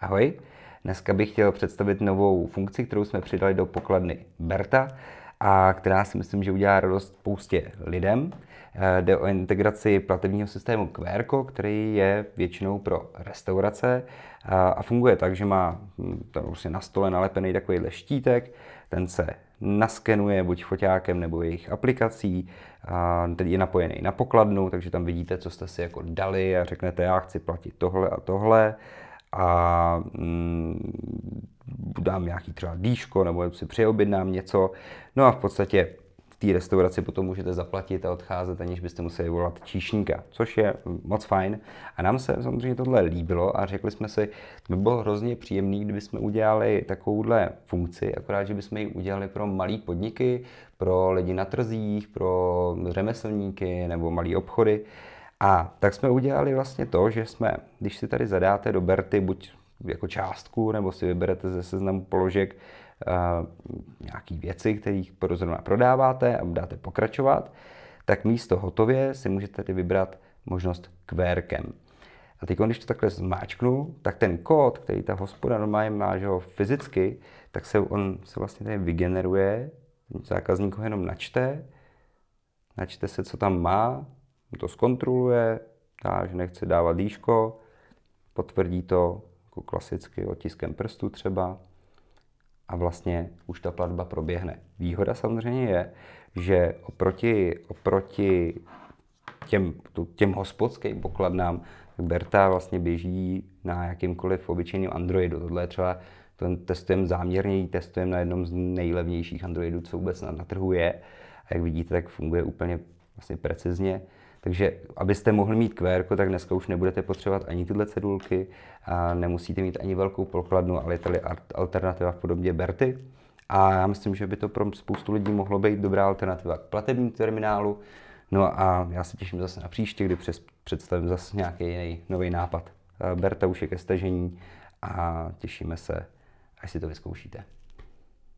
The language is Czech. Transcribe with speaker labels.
Speaker 1: Ahoj, dneska bych chtěl představit novou funkci, kterou jsme přidali do pokladny Berta a která si myslím, že udělá radost spoustě lidem. Eh, jde o integraci platebního systému Querco, který je většinou pro restaurace eh, a funguje tak, že má hm, tam vlastně na stole nalepený takovýhle štítek, ten se naskenuje buď foťákem nebo jejich aplikací, a je napojený na pokladnu, takže tam vidíte, co jste si jako dali a řeknete, já chci platit tohle a tohle a mm, dám nějaký třeba dýško nebo si přeobjednám něco. No a v podstatě v té restauraci potom můžete zaplatit a odcházet, aniž byste museli volat číšníka, což je moc fajn. A nám se samozřejmě tohle líbilo a řekli jsme si, by bylo hrozně příjemný, kdyby jsme udělali takovouhle funkci, akorát, že bychom ji udělali pro malé podniky, pro lidi na trzích, pro řemeslníky nebo malé obchody. A tak jsme udělali vlastně to, že jsme, když si tady zadáte do Berty buď jako částku, nebo si vyberete ze seznamu položek uh, eh, nějaké věci, které zrovna prodáváte a dáte pokračovat, tak místo hotově si můžete tady vybrat možnost kvérkem. A teď, když to takhle zmáčknu, tak ten kód, který ta hospoda normálně má že ho fyzicky, tak se on se vlastně tady vygeneruje, zákazník ho jenom načte, načte se, co tam má, to zkontroluje, dá, že nechce dávat dýško, potvrdí to jako klasicky otiskem prstu třeba a vlastně už ta platba proběhne. Výhoda samozřejmě je, že oproti, oproti těm, těm hospodským pokladnám Berta vlastně běží na jakýmkoliv obyčejným Androidu. Tohle je třeba to testujeme záměrně, ji testujeme na jednom z nejlevnějších Androidů, co vůbec na, na trhu je. A jak vidíte, tak funguje úplně vlastně precizně. Takže abyste mohli mít QR, tak dneska už nebudete potřebovat ani tyhle cedulky, a nemusíte mít ani velkou pokladnu, ale je tady alternativa v podobě Berty. A já myslím, že by to pro spoustu lidí mohlo být dobrá alternativa k platebnímu terminálu. No a já se těším zase na příště, kdy přes, představím zase nějaký jiný nový nápad. Eh, Berta už je ke stažení a těšíme se, až si to vyzkoušíte.